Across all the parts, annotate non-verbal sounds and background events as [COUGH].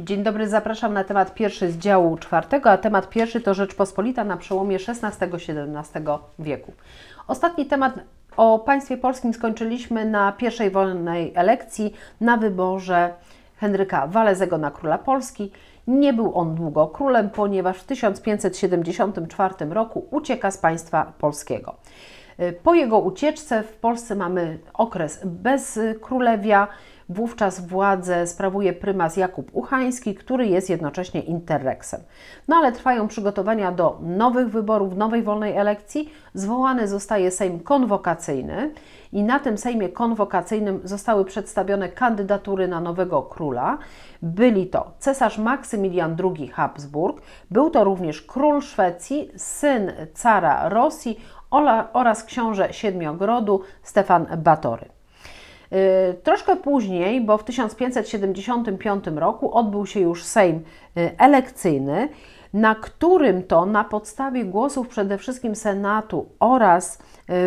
Dzień dobry, zapraszam na temat pierwszy z działu czwartego, a temat pierwszy to Rzeczpospolita na przełomie XVI-XVII wieku. Ostatni temat o państwie polskim skończyliśmy na pierwszej wolnej elekcji na wyborze Henryka Walezego na króla Polski. Nie był on długo królem, ponieważ w 1574 roku ucieka z państwa polskiego. Y, po jego ucieczce w Polsce mamy okres bez królewia. Wówczas władzę sprawuje prymas Jakub Uchański, który jest jednocześnie interreksem. No ale trwają przygotowania do nowych wyborów, nowej wolnej elekcji. Zwołany zostaje Sejm Konwokacyjny i na tym Sejmie Konwokacyjnym zostały przedstawione kandydatury na nowego króla. Byli to cesarz Maksymilian II Habsburg, był to również król Szwecji, syn cara Rosji oraz książę Siedmiogrodu Stefan Batory. Y, troszkę później, bo w 1575 roku odbył się już Sejm y, elekcyjny, na którym to na podstawie głosów przede wszystkim Senatu oraz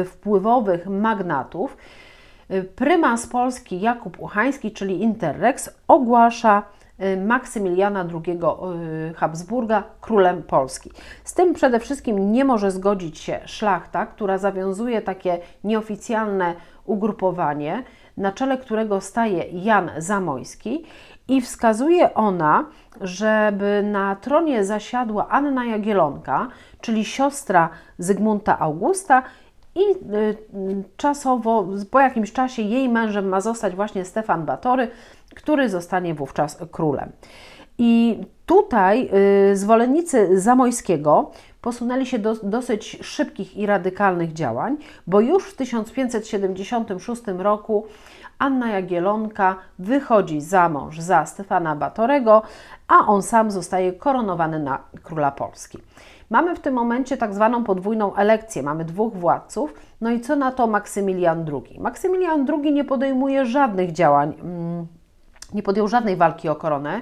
y, wpływowych magnatów prymas Polski Jakub Uchański, czyli Interrex, ogłasza Maksymiliana II Habsburga królem Polski. Z tym przede wszystkim nie może zgodzić się szlachta, która zawiązuje takie nieoficjalne ugrupowanie na czele którego staje Jan Zamojski i wskazuje ona, żeby na tronie zasiadła Anna Jagielonka, czyli siostra Zygmunta Augusta i y, czasowo, po jakimś czasie jej mężem ma zostać właśnie Stefan Batory, który zostanie wówczas królem. I tutaj y, zwolennicy Zamojskiego posunęli się do dosyć szybkich i radykalnych działań, bo już w 1576 roku Anna Jagielonka wychodzi za mąż za Stefana Batorego, a on sam zostaje koronowany na króla Polski. Mamy w tym momencie tak zwaną podwójną elekcję, mamy dwóch władców, no i co na to Maksymilian II? Maksymilian II nie podejmuje żadnych działań, mm, nie podjął żadnej walki o koronę,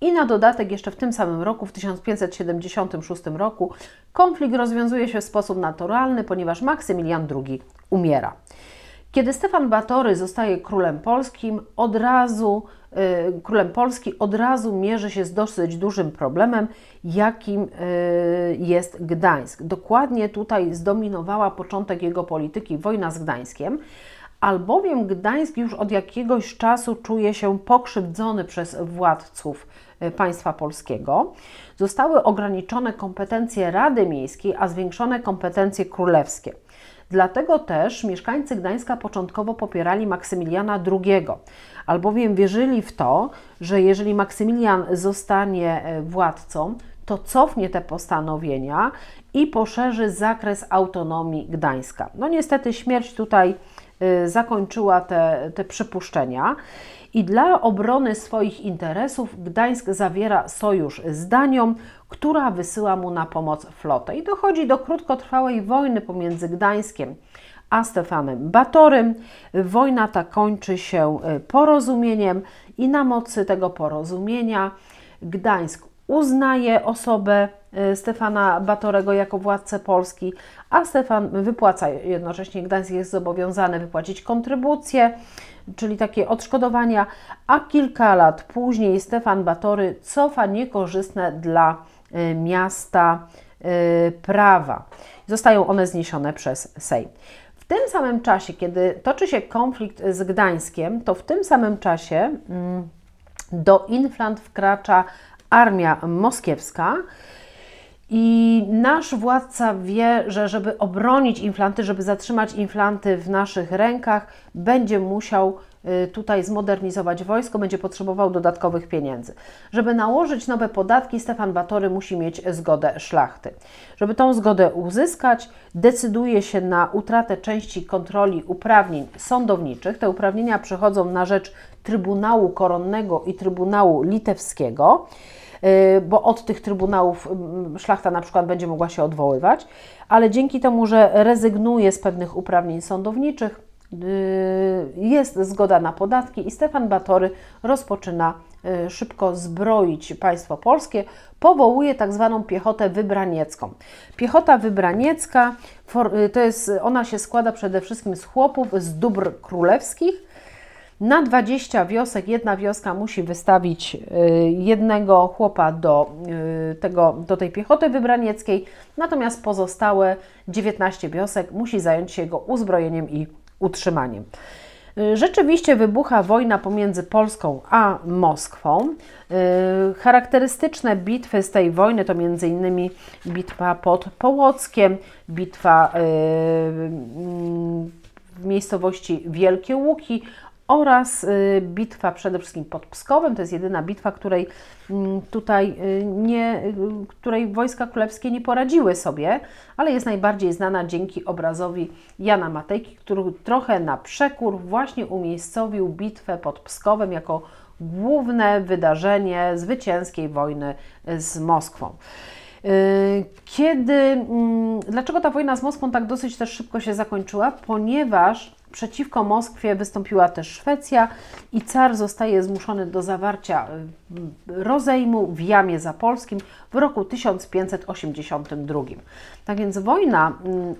i na dodatek jeszcze w tym samym roku, w 1576 roku, konflikt rozwiązuje się w sposób naturalny, ponieważ Maksymilian II umiera. Kiedy Stefan Batory zostaje królem polskim, od razu y, królem Polski od razu mierzy się z dosyć dużym problemem, jakim y, jest Gdańsk. Dokładnie tutaj zdominowała początek jego polityki wojna z Gdańskiem, albowiem Gdańsk już od jakiegoś czasu czuje się pokrzywdzony przez władców E, państwa polskiego. Zostały ograniczone kompetencje Rady Miejskiej, a zwiększone kompetencje królewskie. Dlatego też mieszkańcy Gdańska początkowo popierali Maksymiliana II, albowiem wierzyli w to, że jeżeli Maksymilian zostanie e, władcą, to cofnie te postanowienia i poszerzy zakres autonomii Gdańska. No niestety śmierć tutaj Y, zakończyła te, te przypuszczenia. I dla obrony swoich interesów Gdańsk zawiera sojusz z Danią, która wysyła mu na pomoc flotę. I dochodzi do krótkotrwałej wojny pomiędzy Gdańskiem a Stefanem Batorym. Wojna ta kończy się y, porozumieniem i na mocy tego porozumienia Gdańsk uznaje osobę Y, Stefana Batorego jako władcę Polski, a Stefan wypłaca jednocześnie, Gdańsk jest zobowiązany wypłacić kontrybucje, czyli takie odszkodowania, a kilka lat później Stefan Batory cofa niekorzystne dla y, miasta y, prawa. Zostają one zniesione przez Sejm. W tym samym czasie, kiedy toczy się konflikt z Gdańskiem, to w tym samym czasie mm, do Inflant wkracza armia moskiewska. I nasz władca wie, że żeby obronić inflanty, żeby zatrzymać inflanty w naszych rękach, będzie musiał y, tutaj zmodernizować wojsko, będzie potrzebował dodatkowych pieniędzy. Żeby nałożyć nowe podatki, Stefan Batory musi mieć zgodę szlachty. Żeby tą zgodę uzyskać, decyduje się na utratę części kontroli uprawnień sądowniczych. Te uprawnienia przechodzą na rzecz Trybunału Koronnego i Trybunału Litewskiego. Y, bo od tych trybunałów szlachta na przykład będzie mogła się odwoływać, ale dzięki temu, że rezygnuje z pewnych uprawnień sądowniczych, y, jest zgoda na podatki i Stefan Batory rozpoczyna y, szybko zbroić państwo polskie, powołuje tak zwaną piechotę wybraniecką. Piechota wybraniecka to jest, ona się składa przede wszystkim z chłopów z dóbr królewskich, na 20 wiosek jedna wioska musi wystawić y, jednego chłopa do, y, tego, do tej piechoty wybranieckiej, natomiast pozostałe 19 wiosek musi zająć się jego uzbrojeniem i utrzymaniem. Y, rzeczywiście wybucha wojna pomiędzy Polską a Moskwą. Charakterystyczne bitwy z tej wojny to m.in. bitwa pod Połockiem, bitwa mm, w miejscowości Wielkie Łuki oraz y, bitwa przede wszystkim pod Pskowem. To jest jedyna bitwa, której mm, tutaj y, nie, y, której wojska królewskie nie poradziły sobie, ale jest najbardziej znana dzięki obrazowi Jana Matejki, który trochę na przekór właśnie umiejscowił bitwę pod Pskowem jako główne wydarzenie zwycięskiej wojny z Moskwą. Kiedy, mm, dlaczego ta wojna z Moskwą tak dosyć też szybko się zakończyła? Ponieważ Przeciwko Moskwie wystąpiła też Szwecja i car zostaje zmuszony do zawarcia mm, rozejmu w jamie zapolskim w roku 1582. Tak więc wojna mm,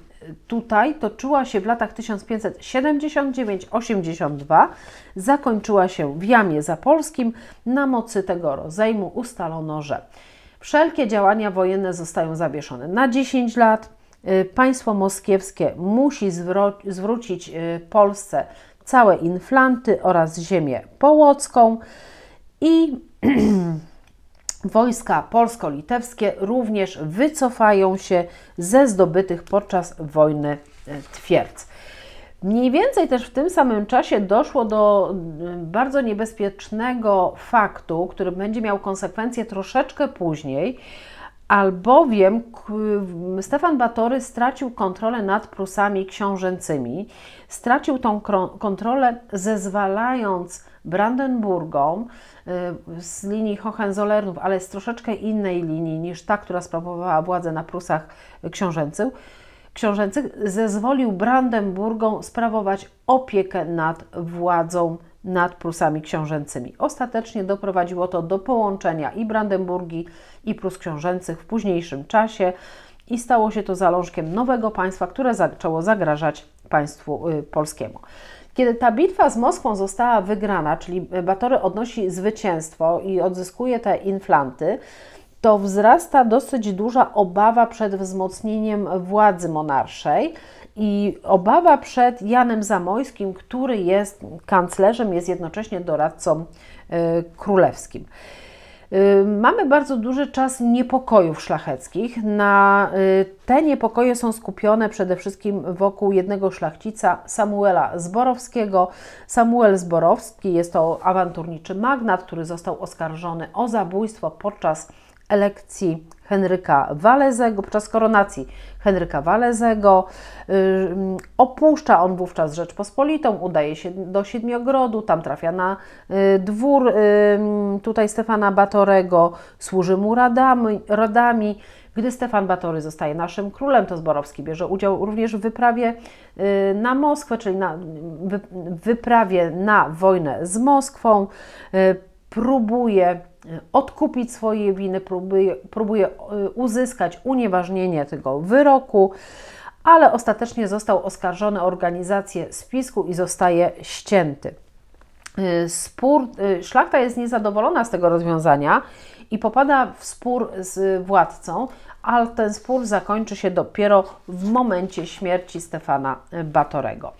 tutaj toczyła się w latach 1579-82, zakończyła się w jamie zapolskim. Na mocy tego rozejmu ustalono, że wszelkie działania wojenne zostają zawieszone na 10 lat, Y, państwo moskiewskie musi zwrócić y, Polsce całe inflanty oraz ziemię połocką i [CLEARS THROAT] wojska polsko-litewskie również wycofają się ze zdobytych podczas wojny y, twierdz. Mniej więcej też w tym samym czasie doszło do bardzo niebezpiecznego faktu, który będzie miał konsekwencje troszeczkę później, albowiem Stefan Batory stracił kontrolę nad Prusami książęcymi, stracił tą kontrolę zezwalając Brandenburgom y, z linii Hohenzollernów, ale z troszeczkę innej linii niż ta, która sprawowała władzę na Prusach książęcych, książęcych zezwolił Brandenburgom sprawować opiekę nad władzą nad Prusami książęcymi. Ostatecznie doprowadziło to do połączenia i Brandenburgii, i Prus książęcych w późniejszym czasie i stało się to zalążkiem nowego państwa, które zaczęło zagrażać państwu y, polskiemu. Kiedy ta bitwa z Moskwą została wygrana, czyli Batory odnosi zwycięstwo i odzyskuje te inflanty, to wzrasta dosyć duża obawa przed wzmocnieniem władzy monarszej i obawa przed Janem Zamojskim, który jest kanclerzem, jest jednocześnie doradcą e, królewskim. E, mamy bardzo duży czas niepokojów szlacheckich. Na e, te niepokoje są skupione przede wszystkim wokół jednego szlachcica, Samuela Zborowskiego. Samuel Zborowski jest to awanturniczy magnat, który został oskarżony o zabójstwo podczas elekcji Henryka Walezego, podczas koronacji Henryka Walezego. Y, opuszcza on wówczas Rzeczpospolitą, udaje się do Siedmiogrodu, tam trafia na y, dwór y, tutaj Stefana Batorego, służy mu radami, radami. Gdy Stefan Batory zostaje naszym królem, to Zborowski bierze udział również w wyprawie na Moskwę, czyli na wyprawie na wojnę z Moskwą próbuje e, odkupić swoje winy, próbuje, próbuje e, uzyskać unieważnienie tego wyroku, ale ostatecznie został oskarżony o organizację spisku i zostaje ścięty. E, spór, szlachta jest niezadowolona z tego rozwiązania i popada w spór z władcą, ale ten spór zakończy się dopiero w momencie śmierci Stefana Batorego.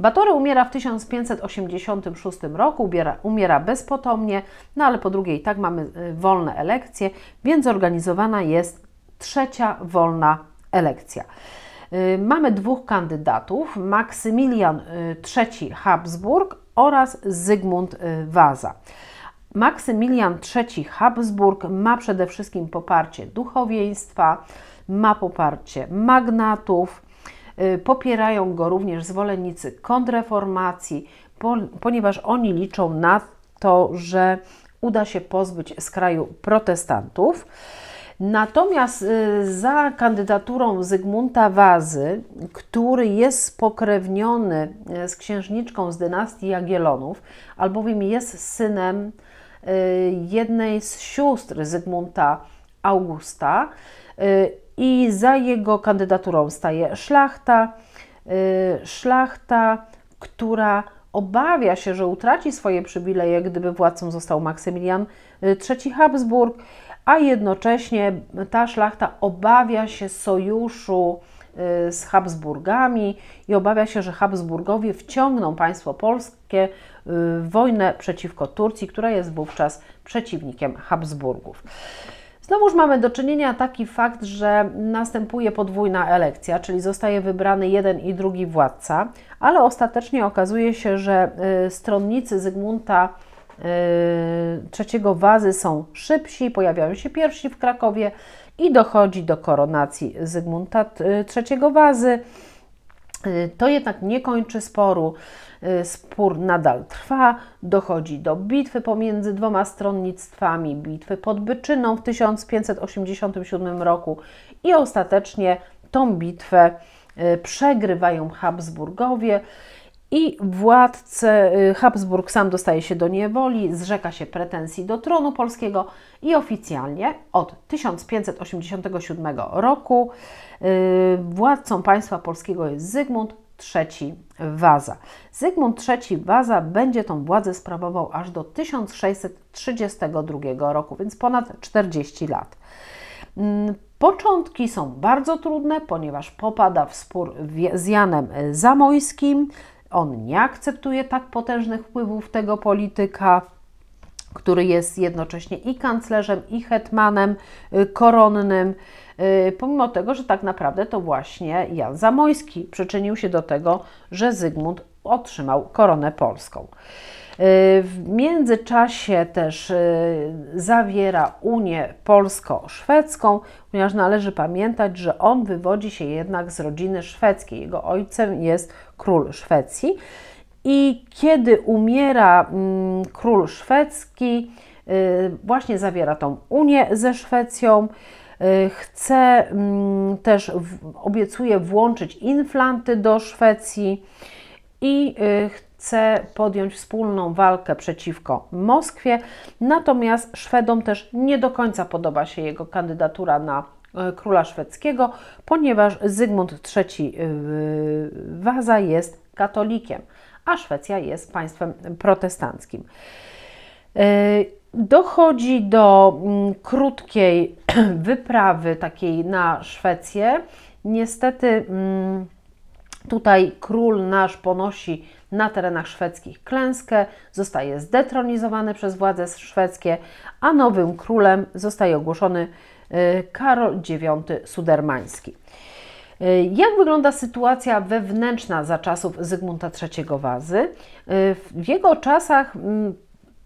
Batory umiera w 1586 roku, umiera, umiera bezpotomnie, no ale po drugiej tak mamy e, wolne elekcje, więc zorganizowana jest trzecia wolna elekcja. E, mamy dwóch kandydatów, Maksymilian III e, Habsburg oraz Zygmunt Waza. Maksymilian III Habsburg ma przede wszystkim poparcie duchowieństwa, ma poparcie magnatów, y, popierają go również zwolennicy kontreformacji, ponieważ oni liczą na to, że uda się pozbyć z kraju protestantów. Natomiast y, za kandydaturą Zygmunta Wazy, który jest spokrewniony y, z księżniczką z dynastii Jagiellonów, albowiem jest synem Y, jednej z sióstr Zygmunta Augusta y, i za jego kandydaturą staje szlachta, y, szlachta, która obawia się, że utraci swoje przywileje, gdyby władcą został Maksymilian III Habsburg, a jednocześnie ta szlachta obawia się sojuszu Y, z Habsburgami i obawia się, że Habsburgowie wciągną państwo polskie y, w wojnę przeciwko Turcji, która jest wówczas przeciwnikiem Habsburgów. Znowuż mamy do czynienia taki fakt, że następuje podwójna elekcja, czyli zostaje wybrany jeden i drugi władca, ale ostatecznie okazuje się, że y, stronnicy Zygmunta III Wazy są szybsi, pojawiają się pierwsi w Krakowie, i dochodzi do koronacji Zygmunta y, III Wazy. Y, to jednak nie kończy sporu. Y, spór nadal trwa, dochodzi do bitwy pomiędzy dwoma stronnictwami, bitwy pod Byczyną w 1587 roku i ostatecznie tą bitwę przegrywają Habsburgowie i władcę y, Habsburg sam dostaje się do niewoli, zrzeka się pretensji do tronu polskiego i oficjalnie od 1587 roku y, władcą państwa polskiego jest Zygmunt III Waza. Zygmunt III Waza będzie tą władzę sprawował aż do 1632 roku, więc ponad 40 lat. Mm, początki są bardzo trudne, ponieważ popada w spór z Janem Zamojskim, on nie akceptuje tak potężnych wpływów tego polityka, który jest jednocześnie i kanclerzem, i hetmanem y, koronnym, y, pomimo tego, że tak naprawdę to właśnie Jan Zamoyski przyczynił się do tego, że Zygmunt otrzymał koronę polską. Y, w międzyczasie też y, zawiera Unię Polsko-Szwedzką, ponieważ należy pamiętać, że on wywodzi się jednak z rodziny szwedzkiej. Jego ojcem jest król Szwecji. I kiedy umiera mm, król szwedzki, y, właśnie zawiera tą unię ze Szwecją. Chce mm, też, obiecuje włączyć Inflanty do Szwecji i chce podjąć wspólną walkę przeciwko Moskwie, natomiast Szwedom też nie do końca podoba się jego kandydatura na e, króla szwedzkiego, ponieważ Zygmunt III e, Waza jest katolikiem, a Szwecja jest państwem protestanckim. E, dochodzi do mm, krótkiej [CLEARS THROAT] wyprawy takiej na Szwecję. Niestety mm, Tutaj król nasz ponosi na terenach szwedzkich klęskę, zostaje zdetronizowany przez władze szwedzkie, a nowym królem zostaje ogłoszony y, Karol IX Sudermański. Y, jak wygląda sytuacja wewnętrzna za czasów Zygmunta III Wazy? Y, w jego czasach mm,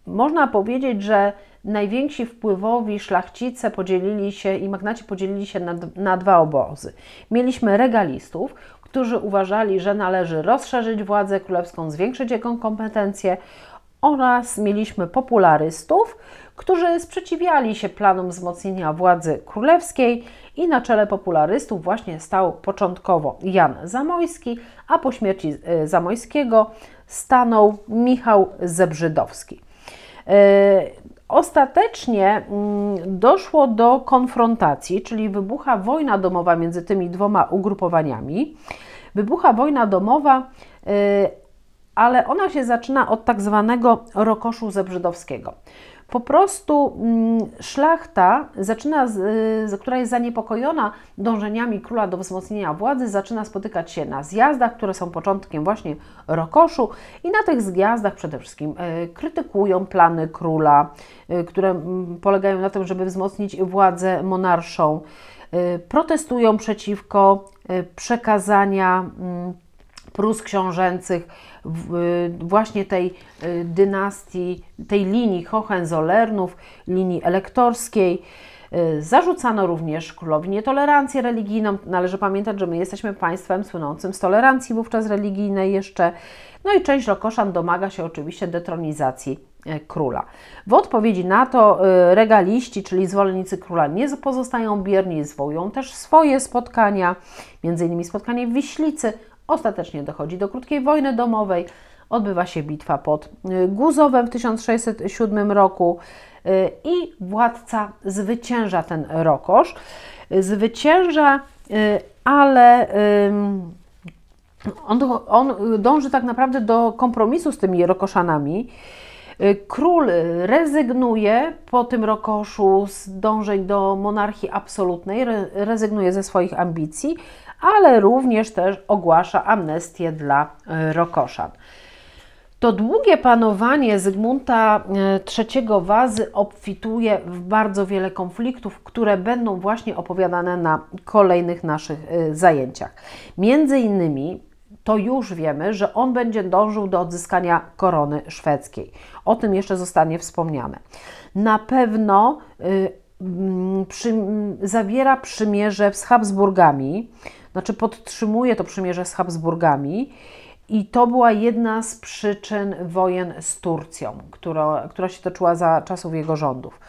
można powiedzieć, że najwięksi wpływowi szlachcice podzielili się i magnaci podzielili się na, na dwa obozy. Mieliśmy regalistów, którzy uważali, że należy rozszerzyć władzę królewską, zwiększyć jego kompetencje oraz mieliśmy popularystów, którzy sprzeciwiali się planom wzmocnienia władzy królewskiej i na czele popularystów właśnie stał początkowo Jan Zamojski, a po śmierci e, Zamojskiego stanął Michał Zebrzydowski. E, ostatecznie mm, doszło do konfrontacji, czyli wybucha wojna domowa między tymi dwoma ugrupowaniami wybucha wojna domowa, y, ale ona się zaczyna od tak zwanego rokoszu zebrzydowskiego. Po prostu mm, szlachta, zaczyna, y, która jest zaniepokojona dążeniami króla do wzmocnienia władzy, zaczyna spotykać się na zjazdach, które są początkiem właśnie rokoszu i na tych zjazdach przede wszystkim y, krytykują plany króla, które mm, polegają na tym, żeby wzmocnić władzę monarszą. Y, protestują przeciwko y, przekazania mm, Prus książęcych y, właśnie tej dynastii, tej linii Hohenzollernów, linii elektorskiej. Zarzucano również królowi nietolerancję religijną. Należy pamiętać, że my jesteśmy państwem słynącym z tolerancji wówczas religijnej jeszcze. No i część Rokoszan domaga się oczywiście detronizacji E, króla. W odpowiedzi na to e, regaliści, czyli zwolennicy króla, nie pozostają bierni, zwołują też swoje spotkania, m.in. spotkanie w Wiślicy. Ostatecznie dochodzi do krótkiej wojny domowej, odbywa się bitwa pod e, Guzowem w 1607 roku i władca zwycięża ten rokosz. Zwycięża, ale on, on dąży tak naprawdę do kompromisu z tymi rokoszanami. Y, król rezygnuje po tym rokoszu z dążeń do monarchii absolutnej, rezygnuje ze swoich ambicji, ale również też ogłasza amnestię dla y, rokoszan. To długie panowanie Zygmunta y, III Wazy obfituje w bardzo wiele konfliktów, które będą właśnie opowiadane na kolejnych naszych zajęciach. Między innymi to już wiemy, że on będzie dążył do odzyskania korony szwedzkiej. O tym jeszcze zostanie wspomniane. Na pewno y, y, przy, zawiera przymierze z Habsburgami, znaczy podtrzymuje to przymierze z Habsburgami. I to była jedna z przyczyn wojen z Turcją, która, która się toczyła za czasów jego rządów.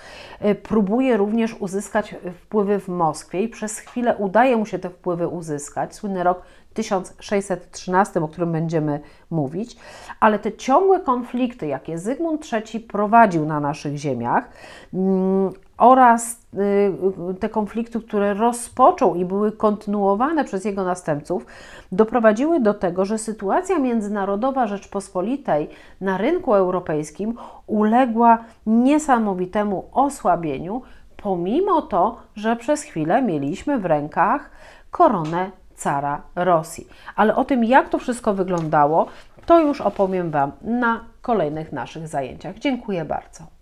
Y, próbuje również uzyskać wpływy w Moskwie i przez chwilę udaje mu się te wpływy uzyskać. Słynny rok 1613, o którym będziemy mówić, ale te ciągłe konflikty, jakie Zygmunt III prowadził na naszych ziemiach, mm, oraz y, te konflikty, które rozpoczął i były kontynuowane przez jego następców, doprowadziły do tego, że sytuacja międzynarodowa Rzeczpospolitej na rynku europejskim uległa niesamowitemu osłabieniu, pomimo to, że przez chwilę mieliśmy w rękach koronę cara Rosji. Ale o tym, jak to wszystko wyglądało, to już opowiem Wam na kolejnych naszych zajęciach. Dziękuję bardzo.